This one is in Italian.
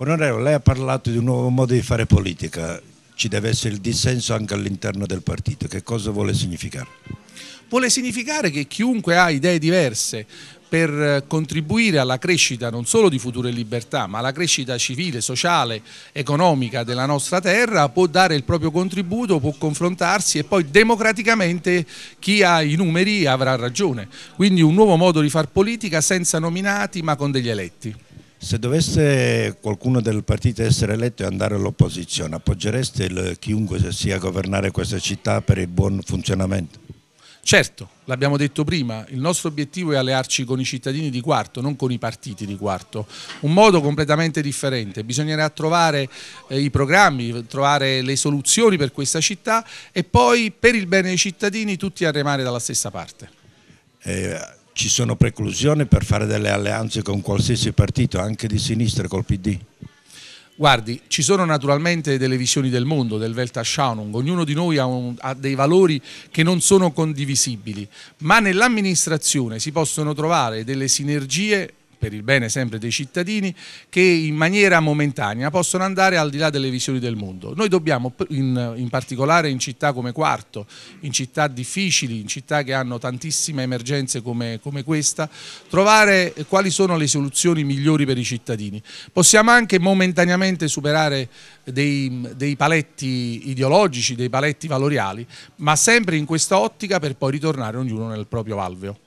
Onorevole, lei ha parlato di un nuovo modo di fare politica, ci deve essere il dissenso anche all'interno del partito, che cosa vuole significare? Vuole significare che chiunque ha idee diverse, per eh, contribuire alla crescita non solo di Future Libertà, ma alla crescita civile, sociale, economica della nostra terra, può dare il proprio contributo, può confrontarsi e poi democraticamente chi ha i numeri avrà ragione. Quindi un nuovo modo di far politica senza nominati ma con degli eletti. Se dovesse qualcuno del partito essere eletto e andare all'opposizione, appoggereste il, chiunque sia a governare questa città per il buon funzionamento? Certo, l'abbiamo detto prima, il nostro obiettivo è allearci con i cittadini di Quarto, non con i partiti di Quarto. Un modo completamente differente, bisognerà trovare eh, i programmi, trovare le soluzioni per questa città e poi per il bene dei cittadini tutti a remare dalla stessa parte. Eh, ci sono preclusioni per fare delle alleanze con qualsiasi partito, anche di sinistra col PD? Guardi, ci sono naturalmente delle visioni del mondo, del Weltanschauung, ognuno di noi ha, un, ha, dei valori che non sono condivisibili, ma nell'amministrazione si possono trovare delle sinergie per il bene sempre dei cittadini, che in maniera momentanea possono andare al di là delle visioni del mondo. Noi dobbiamo, in, in, particolare in città come Quarto, in città difficili, in città che hanno tantissime emergenze come, come questa, trovare quali sono le soluzioni migliori per i cittadini. Possiamo anche momentaneamente superare dei, dei paletti ideologici, dei paletti valoriali, ma sempre in questa ottica per poi ritornare ognuno nel proprio alveo.